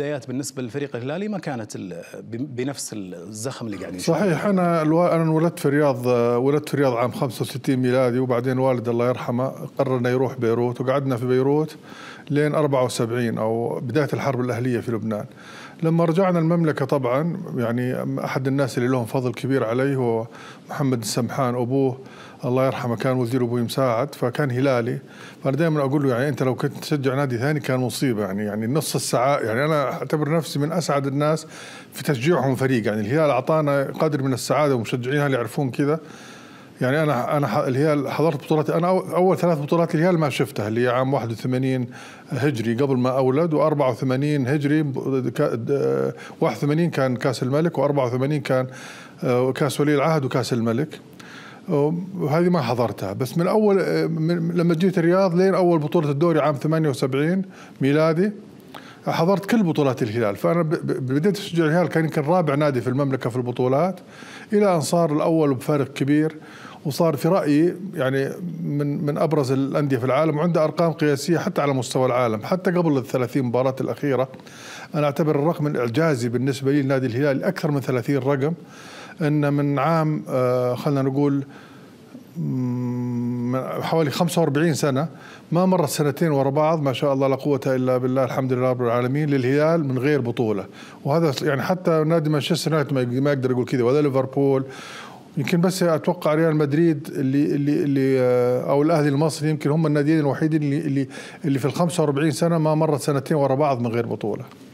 البدايات بالنسبه للفريق الهلالي ما كانت بنفس الزخم اللي قاعدين صحيح انا الو... انا انولدت في الرياض ولدت في الرياض عام 65 ميلادي وبعدين والد الله يرحمه قرر انه يروح بيروت وقعدنا في بيروت لين 74 او بدايه الحرب الاهليه في لبنان لما رجعنا المملكه طبعا يعني احد الناس اللي لهم فضل كبير علي هو محمد السمحان ابوه الله يرحمه كان وزير ابوي مساعد فكان هلالي فانا دائما اقول له يعني انت لو كنت تشجع نادي ثاني كان مصيبه يعني يعني نص الساعه يعني انا اعتبر نفسي من اسعد الناس في تشجيعهم فريق يعني الهلال اعطانا قدر من السعاده ومشجعينها اللي يعرفون كذا يعني انا انا الهلال حضرت بطولات انا اول ثلاث بطولات الهلال ما شفتها اللي هي عام 81 هجري قبل ما اولد و84 هجري 81 كان كاس الملك و84 كان آه، كاس ولي العهد وكاس الملك وهذه ما حضرتها بس من اول آه، من لما جيت الرياض لين اول بطوله الدوري عام 78 ميلادي حضرت كل بطولات الهلال فانا بديت اشجع الهلال كان يمكن رابع نادي في المملكه في البطولات الى ان صار الاول بفارق كبير وصار في رايي يعني من من ابرز الانديه في العالم وعنده ارقام قياسيه حتى على مستوى العالم حتى قبل ال 30 مباراه الاخيره انا اعتبر الرقم الاعجازي بالنسبه لي لنادي الهلال اكثر من 30 رقم ان من عام آه، خلينا نقول حوالي 45 سنة ما مرت سنتين ورا بعض ما شاء الله لا قوة إلا بالله الحمد لله رب العالمين للهلال من غير بطولة وهذا يعني حتى نادي مانشستر يونايتد ما يقدر يقول كذا ولا ليفربول يمكن بس اتوقع ريال مدريد اللي اللي اللي آه، او الاهلي المصري يمكن هم الناديين الوحيدين اللي اللي اللي في ال 45 سنه ما مرت سنتين ورا بعض من غير بطوله.